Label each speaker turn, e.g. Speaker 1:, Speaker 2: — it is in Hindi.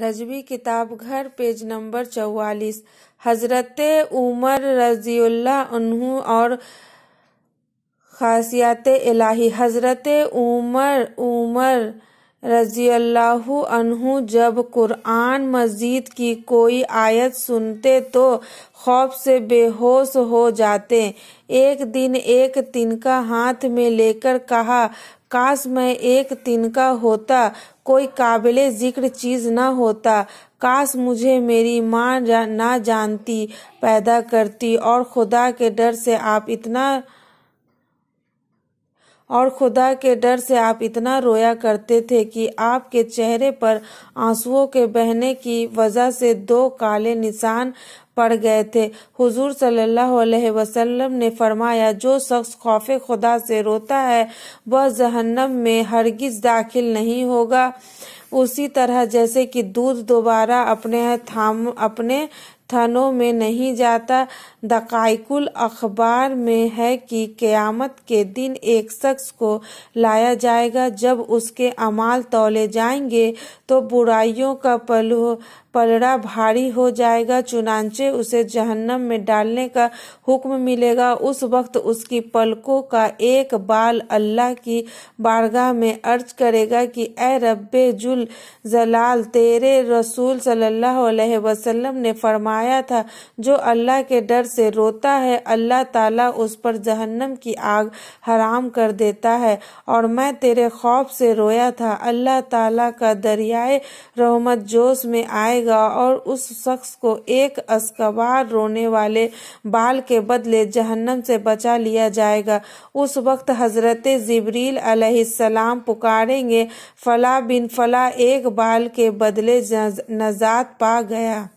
Speaker 1: रजवी किताब घर पेज नंबर चौवालीस हजरत उमर रजील्ला और खासियत इलाही हजरत उमर उमर रजील्लाहु अनहु जब कुरान मजीद की कोई आयत सुनते तो खौफ से बेहोश हो जाते एक दिन एक तिनका हाथ में लेकर कहा काश में एक तिनका होता कोई काबिल जिक्र चीज न होता काश मुझे मेरी माँ जा, ना जानती पैदा करती और खुदा के डर से आप इतना और खुदा के डर से आप इतना रोया करते थे कि आपके चेहरे पर आंसुओं के बहने की वजह से दो काले निशान पड़ गए थे हुजूर सल्लल्लाहु अलैहि वसल्लम ने फरमाया जो शख्स खौफ खुदा से रोता है वह जहन्नम में हरगिज दाखिल नहीं होगा उसी तरह जैसे कि दूध दोबारा अपने थाम अपने थनों में नहीं जाता दकाइकुल अखबार में है कि क़यामत के दिन एक शख्स को लाया जाएगा जब उसके अमाल तोले जाएंगे तो बुराइयों का पलू पलड़ा भारी हो जाएगा चुनाचे उसे जहन्नम में डालने का हुक्म मिलेगा उस वक्त उसकी पलकों का एक बाल अल्लाह की बारगाह में अर्ज करेगा कि ए रब्बे जुल जलाल तेरे रसूल सल्लल्लाहु अलैहि वसल्लम ने फरमाया था जो अल्लाह के डर से रोता है अल्लाह ताला उस पर जहन्नम की आग हराम कर देता है और मैं तेरे खौफ से रोया था अल्लाह ताला का दरियाए रहमत जोश में आएगा करेगा और उस शख्स को एक अस्कबार रोने वाले बाल के बदले जहन्नम से बचा लिया जाएगा उस वक्त हजरत जबरील अलैहिस्सलाम पुकारेंगे फला बिन फला एक बाल के बदले नजात पा गया